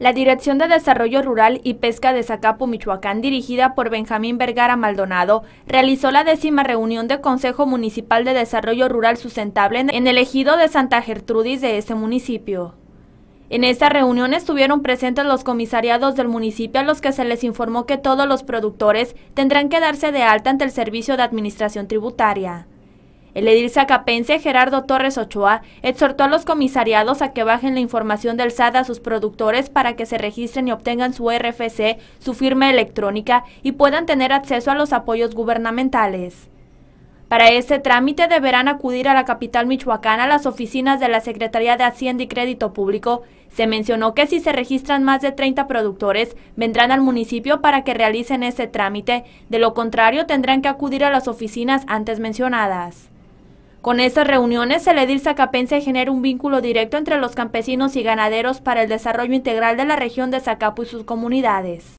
La Dirección de Desarrollo Rural y Pesca de Zacapo, Michoacán, dirigida por Benjamín Vergara Maldonado, realizó la décima reunión del Consejo Municipal de Desarrollo Rural Sustentable en el ejido de Santa Gertrudis de ese municipio. En esta reunión estuvieron presentes los comisariados del municipio a los que se les informó que todos los productores tendrán que darse de alta ante el Servicio de Administración Tributaria. El edil zacapense Gerardo Torres Ochoa exhortó a los comisariados a que bajen la información del SAD a sus productores para que se registren y obtengan su RFC, su firma electrónica y puedan tener acceso a los apoyos gubernamentales. Para este trámite deberán acudir a la capital michoacana a las oficinas de la Secretaría de Hacienda y Crédito Público. Se mencionó que si se registran más de 30 productores, vendrán al municipio para que realicen este trámite, de lo contrario tendrán que acudir a las oficinas antes mencionadas. Con estas reuniones, el edil zacapense genera un vínculo directo entre los campesinos y ganaderos para el desarrollo integral de la región de Zacapu y sus comunidades.